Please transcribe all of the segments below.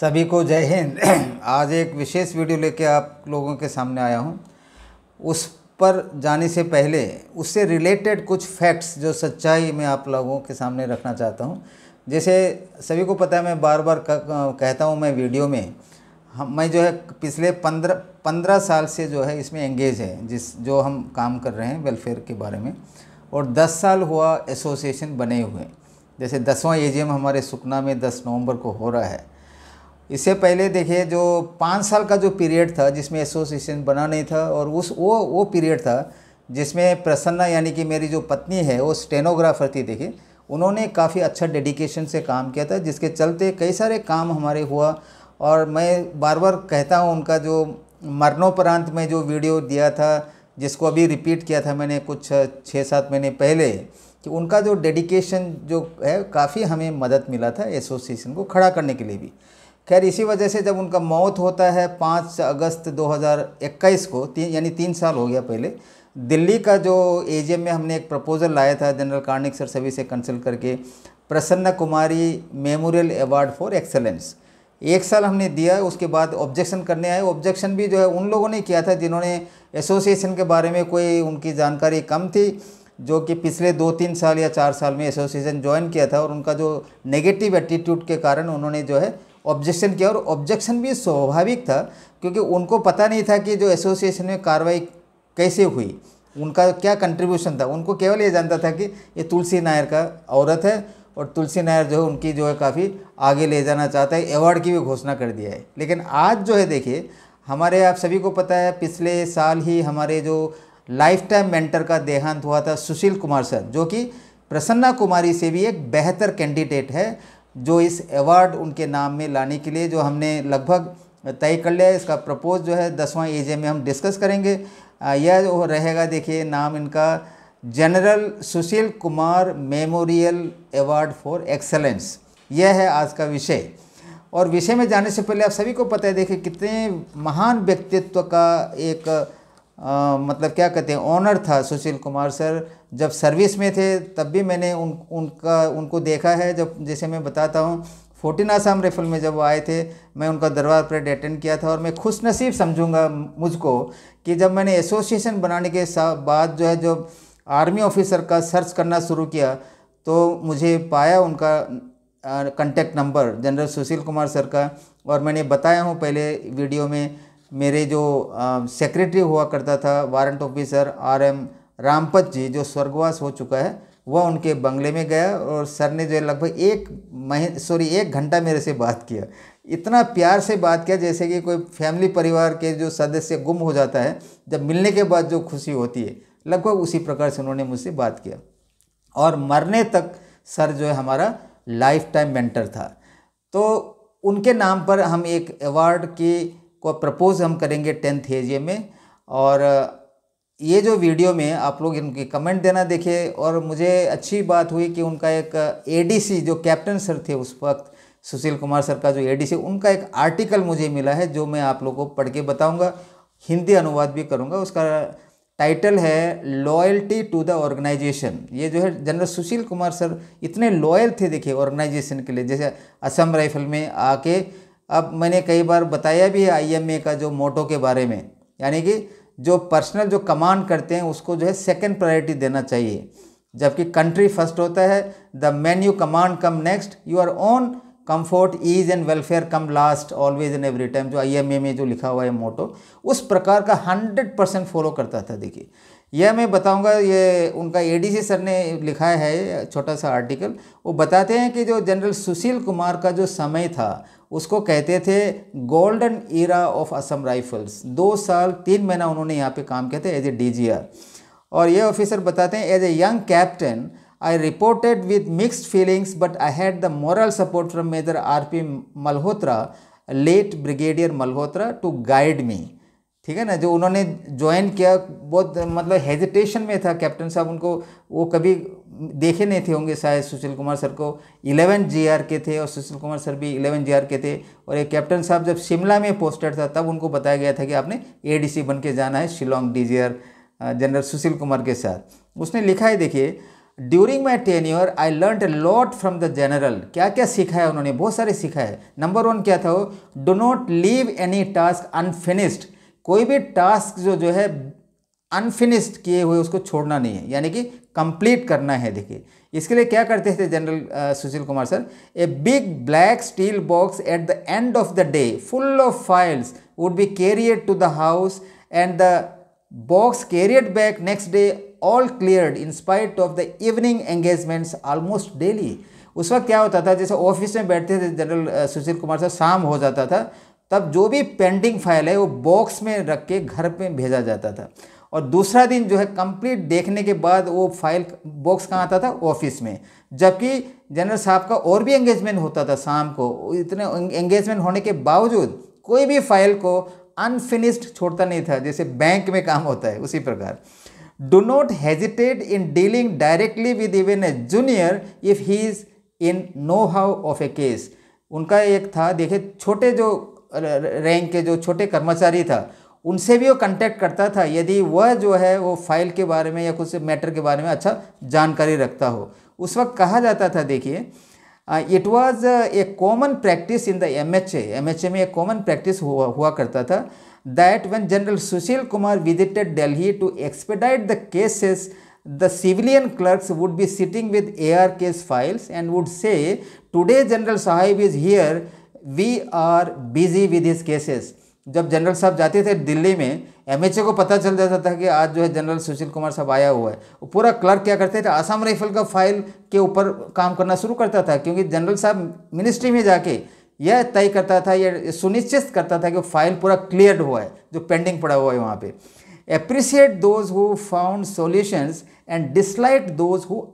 सभी को जय हिंद आज एक विशेष वीडियो लेके आप लोगों के सामने आया हूँ उस पर जाने से पहले उससे रिलेटेड कुछ फैक्ट्स जो सच्चाई मैं आप लोगों के सामने रखना चाहता हूँ जैसे सभी को पता है मैं बार बार कहता हूँ मैं वीडियो में हम मैं जो है पिछले पंद्रह पंद्रह साल से जो है इसमें एंगेज है जिस जो हम काम कर रहे हैं वेलफेयर के बारे में और दस साल हुआ एसोसिएशन बने हुए जैसे दसवां ए हमारे सुकना में दस नवंबर को हो रहा है इससे पहले देखिए जो पाँच साल का जो पीरियड था जिसमें एसोसिएशन बना नहीं था और उस वो वो पीरियड था जिसमें प्रसन्ना यानी कि मेरी जो पत्नी है वो स्टेनोग्राफर थी देखिए उन्होंने काफ़ी अच्छा डेडिकेशन से काम किया था जिसके चलते कई सारे काम हमारे हुआ और मैं बार बार कहता हूँ उनका जो मरणोपरांत में जो वीडियो दिया था जिसको अभी रिपीट किया था मैंने कुछ छः सात महीने पहले कि उनका जो डेडिकेशन जो है काफ़ी हमें मदद मिला था एसोसिएशन को खड़ा करने के लिए भी खैर इसी वजह से जब उनका मौत होता है पाँच अगस्त 2021 को तीन यानी तीन साल हो गया पहले दिल्ली का जो एजीएम में हमने एक प्रपोज़ल लाया था जनरल कार्निक सर सभी से कंसल्ट करके Prasanna Kumari memorial award for excellence एक साल हमने दिया उसके बाद ऑब्जेक्शन करने आए ऑब्जेक्शन भी जो है उन लोगों ने किया था जिन्होंने एसोसिएशन के बारे में कोई उनकी जानकारी कम थी जो कि पिछले दो तीन साल या चार साल में एसोसिएशन ज्वाइन किया था और उनका जो नेगेटिव एटीट्यूड के कारण उन्होंने जो है ऑब्जेक्शन किया और ऑब्जेक्शन भी स्वाभाविक था क्योंकि उनको पता नहीं था कि जो एसोसिएशन में कार्रवाई कैसे हुई उनका क्या कंट्रीब्यूशन था उनको केवल ये जानता था कि ये तुलसी नायर का औरत है और तुलसी नायर जो है उनकी जो है काफ़ी आगे ले जाना चाहता है अवार्ड की भी घोषणा कर दिया है लेकिन आज जो है देखिए हमारे आप सभी को पता है पिछले साल ही हमारे जो लाइफ टाइम मेंटर का देहांत हुआ था सुशील कुमार सर जो कि प्रसन्ना कुमारी से भी एक बेहतर कैंडिडेट है जो इस अवार्ड उनके नाम में लाने के लिए जो हमने लगभग तय कर लिया है इसका प्रपोज जो है दसवां एजे में हम डिस्कस करेंगे यह जो रहेगा देखिए नाम इनका general Sushil Kumar memorial award for excellence यह है आज का विषय और विषय में जाने से पहले आप सभी को पता है देखिए कितने महान व्यक्तित्व का एक आ, मतलब क्या कहते हैं ऑनर था सुशील कुमार सर जब सर्विस में थे तब भी मैंने उन उनका उनको देखा है जब जैसे मैं बताता हूँ फोर्टीन आसाम रेफल में जब वो आए थे मैं उनका दरबार परेड अटेंड किया था और मैं खुश नसीब समझूंगा मुझको कि जब मैंने एसोसिएशन बनाने के बाद जो है जब आर्मी ऑफिसर का सर्च करना शुरू किया तो मुझे पाया उनका contact number general Sushil Kumar sir का और मैंने बताया हूँ पहले वीडियो में मेरे जो सेक्रेटरी हुआ करता था warrant officer R M Rampat ji जो स्वर्गवास हो चुका है वह उनके बंगले में गया और सर ने जो है लगभग एक महीने सॉरी एक घंटा मेरे से बात किया इतना प्यार से बात किया जैसे कि कोई फैमिली परिवार के जो सदस्य गुम हो जाता है जब मिलने के बाद जो खुशी होती है लगभग उसी प्रकार से उन्होंने मुझसे बात किया और मरने तक सर जो है हमारा लाइफ टाइम मेंटर था तो उनके नाम पर हम एक अवार्ड की को प्रपोज हम करेंगे टेंथ एजे में और ये जो वीडियो में आप लोग इनके कमेंट देना देखे और मुझे अच्छी बात हुई कि उनका एक एडीसी जो कैप्टन सर थे उस वक्त सुशील कुमार सर का जो एडीसी उनका एक आर्टिकल मुझे मिला है जो मैं आप लोगों को पढ़ के बताऊँगा हिंदी अनुवाद भी करूँगा उसका टाइटल है लॉयल्टी टू द ऑर्गेनाइजेशन ये जो है जनरल सुशील कुमार सर इतने लॉयल थे देखिए ऑर्गेनाइजेशन के लिए जैसे असम राइफल में आके अब मैंने कई बार बताया भी है आईएमए का जो मोटो के बारे में यानी कि जो पर्सनल जो कमांड करते हैं उसको जो है सेकेंड प्रायोरिटी देना चाहिए जबकि कंट्री फर्स्ट होता है the man you command come next your own comfort ease and welfare come last always and every time जो ए में जो लिखा हुआ है मोटो उस प्रकार का हंड्रेड परसेंट फॉलो करता था देखिए यह मैं बताऊंगा ये उनका एडीसी सर ने लिखा है छोटा सा आर्टिकल वो बताते हैं कि जो जनरल सुशील कुमार का जो समय था उसको कहते थे golden era of Assam rifles दो साल तीन महीना उन्होंने यहाँ पे काम किया था एज ए डी और ये ऑफिसर बताते हैं as a young captain I reported with mixed feelings but I had the moral support from major R P Malhotra late brigadier Malhotra to guide me ठीक है ना जो उन्होंने ज्वाइन किया बहुत मतलब हेजिटेशन में था कैप्टन साहब उनको वो कभी देखे नहीं थे होंगे शायद सुशील कुमार सर को इलेवन जी के थे और सुशील कुमार सर भी इलेवन जी के थे और एक कैप्टन साहब जब शिमला में पोस्टेड था तब उनको बताया गया था कि आपने ए बन के जाना है शिलोंग डी जनरल सुशील कुमार के साथ उसने लिखा है देखिए during my year I learn a lot from the general क्या क्या सीखा है उन्होंने बहुत सारे सीखा है नंबर वन क्या था वो do not leave any task unfinished कोई भी टास्क जो जो है अनफिनिश्ड किए हुए उसको छोड़ना नहीं है यानी कि कंप्लीट करना है देखिए इसके लिए क्या करते थे general Sushil Kumar sir a big black steel box at the end of the day full of files would be carried to the house and the box carried back next day all cleared in spite of the evening engagements almost daily उस वक्त क्या होता था जैसे office में बैठते थे general Sushil Kumar sir शाम हो जाता था तब जो भी पेंडिंग फाइल है वो बॉक्स में रख के घर पे भेजा जाता था और दूसरा दिन जो है कंप्लीट देखने के बाद वो फाइल बॉक्स कहाँ आता था ऑफिस में जबकि जनरल साहब का और भी एंगेजमेंट होता था शाम को इतने एंगेजमेंट होने के बावजूद कोई भी फाइल को अनफिनिश्ड छोड़ता नहीं था जैसे बैंक में काम होता है उसी प्रकार do not hesitate in dealing directly with even a junior if he is in know how of a case उनका एक था देखिए छोटे जो रैंक के जो छोटे कर्मचारी था उनसे भी वो कांटेक्ट करता था यदि वह जो है वो फाइल के बारे में या कुछ मैटर के बारे में अच्छा जानकारी रखता हो उस वक्त कहा जाता था देखिए it was a common practice in the M H M H A में एक कॉमन प्रैक्टिस हुआ हुआ करता था that when general Sushil Kumar visited Delhi to expedite the cases civilian clerks would be sitting with with case files and would say today general sahib is here we are busy with his cases जब general साहब जाते थे दिल्ली में M को पता चल जाता था कि आज जो है जनरल सुशील कुमार साहब आया हुआ है वो पूरा क्लर्क क्या करते थे आसाम राइफल का फाइल के ऊपर काम करना शुरू करता था क्योंकि जनरल साहब मिनिस्ट्री में जाके यह तय करता था यह सुनिश्चित करता था कि फाइल पूरा क्लियर हुआ है जो पेंडिंग पड़ा हुआ है वहाँ पे appreciate those who found solutions and dislike those who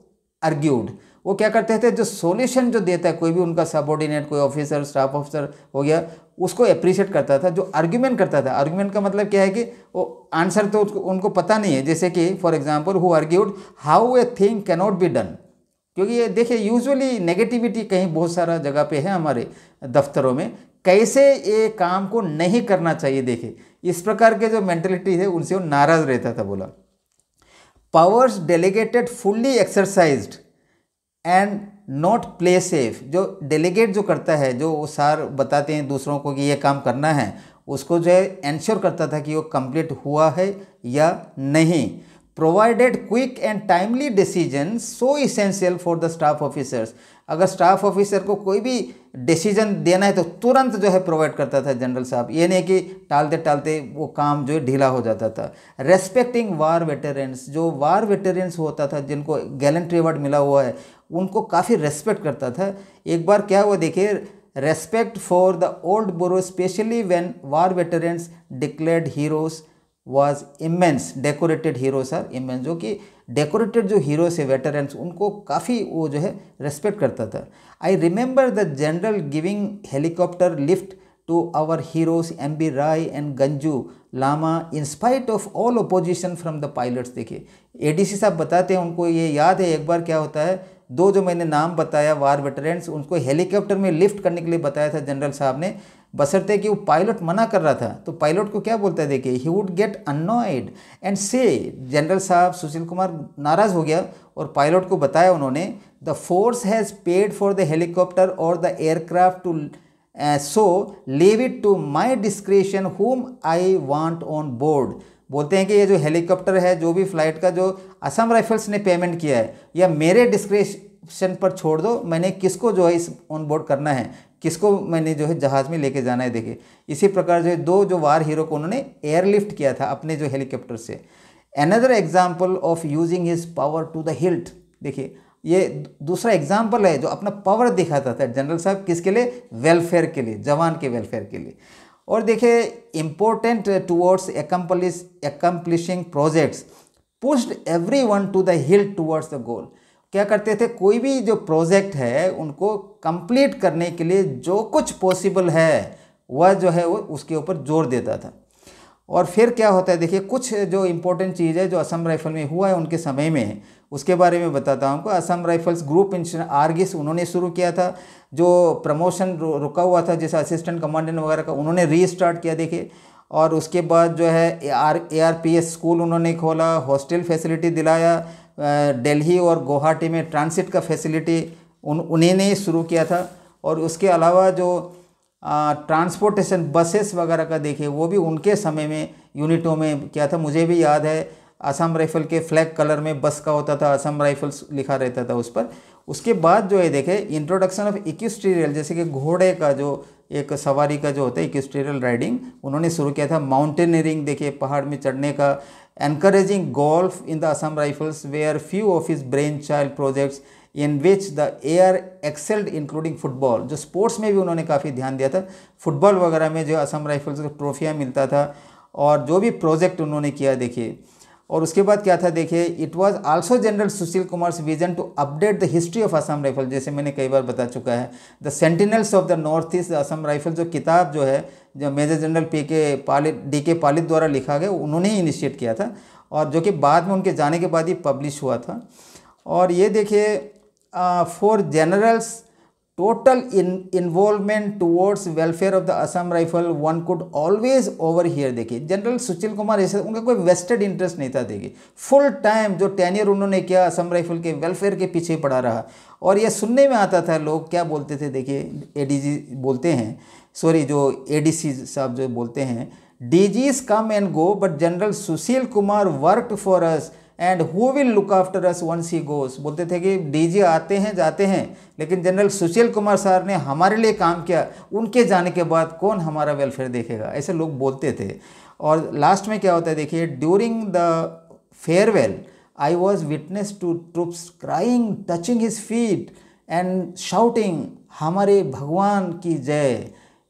argued वो क्या करते थे जो सोल्यूशन जो देता है कोई भी उनका सबॉर्डिनेट कोई ऑफिसर स्टाफ ऑफिसर हो गया उसको अप्रिशिएट करता था जो आर्ग्यूमेंट करता था आर्ग्यूमेंट का मतलब क्या है कि वो आंसर तो उनको पता नहीं है जैसे कि for example who argued how a thing cannot be done क्योंकि ये देखिए यूजुअली नेगेटिविटी कहीं बहुत सारा जगह पे है हमारे दफ्तरों में कैसे ये काम को नहीं करना चाहिए देखिए इस प्रकार के जो मेंटेलिटी है उनसे वो नाराज़ रहता था बोला powers delegated fully exercised and not play safe जो डेलीगेट जो करता है जो वो सार बताते हैं दूसरों को कि ये काम करना है उसको जो है एंश्योर करता था कि वो कंप्लीट हुआ है या नहीं provided quick and timely decision so essential for the staff officers अगर स्टाफ ऑफिसर को कोई भी डिसीजन देना है तो तुरंत जो है प्रोवाइड करता था जनरल साहब ये नहीं कि टालते टालते वो काम जो है ढीला हो जाता था रेस्पेक्टिंग वार वेटरन्स जो वार वेटरन्स होता था जिनको गैलेंट्री अवार्ड मिला हुआ है उनको काफ़ी रेस्पेक्ट करता था एक बार क्या हुआ देखिए रेस्पेक्ट फॉर द ओल्ड बोरो especially when war veterans declared heroes was immense decorated hero sir immense जो कि डेकोरेटेड जो हीरो है वेटरन्स उनको काफ़ी वो जो है रेस्पेक्ट करता था I remember the general giving helicopter lift to our heroes M B Rai and Ganju Lama in spite of all opposition from the pilots देखिए सी साहब बताते हैं उनको ये याद है एक बार क्या होता है दो जो मैंने नाम बताया वार वेटरन्स उनको हेलीकॉप्टर में लिफ्ट करने के लिए बताया था जनरल साहब ने बसरते कि वो पायलट मना कर रहा था तो पायलट को क्या बोलता है देखिए he would get annoyed and say general sahab Sushil Kumar नाराज़ हो गया और पायलट को बताया उन्होंने the force has paid for the helicopter और the aircraft too so leave it to my discretion whom I want on board बोलते हैं कि ये जो हेलीकॉप्टर है जो भी फ्लाइट का जो असम राइफल्स ने पेमेंट किया है या मेरे डिस्क्रेशन पर छोड़ दो मैंने किसको जो है इस ऑन बोर्ड करना है किसको मैंने जो है जहाज़ में लेके जाना है देखिए इसी प्रकार जो है दो जो वार हीरो को उन्होंने एयरलिफ्ट किया था अपने जो हेलीकॉप्टर से another example of using his power to the hilt देखिए ये दूसरा एग्जाम्पल है जो अपना पावर दिखाता था जनरल साहब किसके लिए वेलफेयर के लिए जवान के वेलफेयर के लिए और देखिए important towards accomplish accomplishing projects pushed everyone to the hill towards the goal क्या करते थे कोई भी जो प्रोजेक्ट है उनको कंप्लीट करने के लिए जो कुछ पॉसिबल है वह जो है वो उसके ऊपर जोर देता था और फिर क्या होता है देखिए कुछ जो इम्पोर्टेंट चीज़ है जो असम राइफल में हुआ है उनके समय में उसके बारे में बताता हूँ असम राइफल्स ग्रुप इंशन आर्गिस उन्होंने शुरू किया था जो प्रमोशन रुका हुआ था जैसे असिस्टेंट कमांडेंट वगैरह का उन्होंने रीस्टार्ट किया देखिए और उसके बाद जो है A R A R P S school उन्होंने खोला हॉस्टल फैसिलिटी दिलाया दिल्ली और गुवाहाटी में ट्रांसिट का फैसिलिटी उन उन्हीं ने शुरू किया था और उसके अलावा जो ट्रांसपोर्टेशन बसेस वगैरह का देखे वो भी उनके समय में यूनिटों में क्या था मुझे भी याद है असम राइफल के फ्लैग कलर में बस का होता था असम राइफल्स लिखा रहता था उस पर उसके बाद जो है देखे इंट्रोडक्शन ऑफ इक्विस्ट्रियल जैसे कि घोड़े का जो एक सवारी का जो होता है इक्विस्ट्रियल राइडिंग उन्होंने शुरू किया था माउंटेनियरिंग देखे पहाड़ में चढ़ने का encouraging golf in the Assam Rifles were few of his brainchild projects in which the air excelled including football जो स्पोर्ट्स में भी उन्होंने काफ़ी ध्यान दिया था फुटबॉल वगैरह में जो असम राइफल्स को ट्रॉफियाँ मिलता था और जो भी प्रोजेक्ट उन्होंने किया देखिए और उसके बाद क्या था देखिए it was also general Sushil Kumar vision to update the history of Assam rifle जैसे मैंने कई बार बता चुका है the sentinels of the north east Assam rifle जो किताब जो है जो मेजर जनरल पी के पालित डी के पालित द्वारा लिखा गया उन्होंने ही इनिशिएट किया था और जो कि बाद में उनके जाने के बाद ही पब्लिश हुआ था और ये देखिए for generals total in involvement towards welfare of the Assam rifle one could always over here देखिए जनरल सुशील कुमार ऐसे उनका कोई वेस्टेड इंटरेस्ट नहीं था देखिए फुल टाइम जो टेनियर उन्होंने किया असम राइफल के वेलफेयर के पीछे पड़ा रहा और यह सुनने में आता था लोग क्या बोलते थे देखिए ए डी जी बोलते हैं सॉरी जो ए डी सी साहब जो बोलते हैं DGs come and go but general Sushil Kumar work for us and who will look after us once he goes बोलते थे कि डीजी आते हैं जाते हैं लेकिन जनरल सुशील कुमार सर ने हमारे लिए काम किया उनके जाने के बाद कौन हमारा वेलफेयर देखेगा ऐसे लोग बोलते थे और लास्ट में क्या होता है देखिए during the farewell I was witness to troops crying touching his feet and shouting हमारे भगवान की जय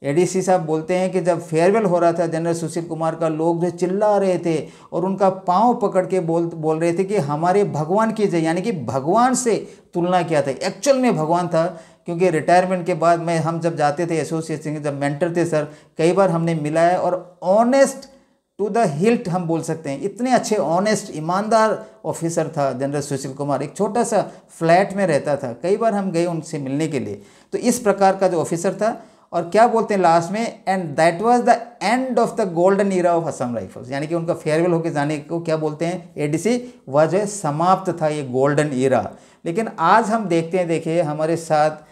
एडीसी साहब बोलते हैं कि जब फेयरवेल हो रहा था जनरल सुशील कुमार का लोग जो चिल्ला रहे थे और उनका पांव पकड़ के बोल बोल रहे थे कि हमारे भगवान की जय यानी कि भगवान से तुलना किया था एक्चुअल में भगवान था क्योंकि रिटायरमेंट के बाद मैं हम जब जाते थे एसोसिएशन के जब मेंटर थे सर कई बार हमने मिला है और ऑनेस्ट टू द हिल्ट हम बोल सकते हैं इतने अच्छे ऑनेस्ट ईमानदार ऑफिसर था जनरल सुशील कुमार एक छोटा सा फ्लैट में रहता था कई बार हम गए उनसे मिलने के लिए तो इस प्रकार का जो ऑफिसर था और क्या बोलते हैं लास्ट में and that was the end of the golden era of Assam rifles यानी कि उनका फेयरवेल होकर जाने को क्या बोलते हैं एडीसी वह जो है समाप्त था ये गोल्डन ईरा लेकिन आज हम देखते हैं देखिए हमारे साथ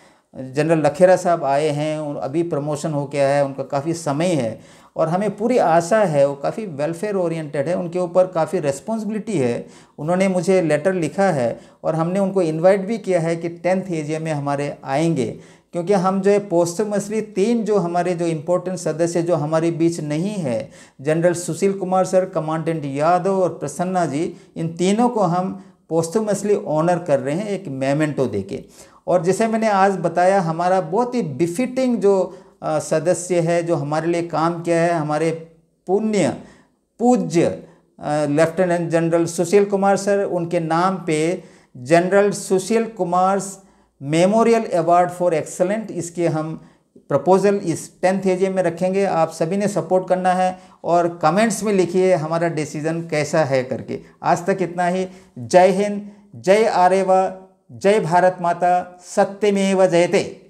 जनरल लखेरा साहब आए हैं अभी प्रमोशन हो गया है उनका काफ़ी समय है और हमें पूरी आशा है वो काफ़ी वेलफेयर ओरिएंटेड है उनके ऊपर काफ़ी रेस्पॉन्सिबिलिटी है उन्होंने मुझे लेटर लिखा है और हमने उनको इनवाइट भी किया है कि टेंथ एजिया में हमारे आएंगे क्योंकि हम जो है पोस्टमसली तीन जो हमारे जो इम्पोर्टेंट सदस्य जो हमारे बीच नहीं है general Sushil Kumar sir commandant Yadav और प्रसन्ना जी इन तीनों को हम पोस्टमसली ऑनर कर रहे हैं एक मेमेंटो देके और जैसे मैंने आज बताया हमारा बहुत ही बिफिटिंग जो सदस्य है जो हमारे लिए काम किया है हमारे पुण्य पूज्य lieutenant general Sushil Kumar sir उनके नाम पे general Sushil Kumar memorial award for excellent इसके हम प्रपोजल इस टेंथ एजे में रखेंगे आप सभी ने सपोर्ट करना है और कमेंट्स में लिखिए हमारा डिसीज़न कैसा है करके आज तक इतना ही जय हिंद जय आर्यवा जय भारत माता सत्यमेव जयते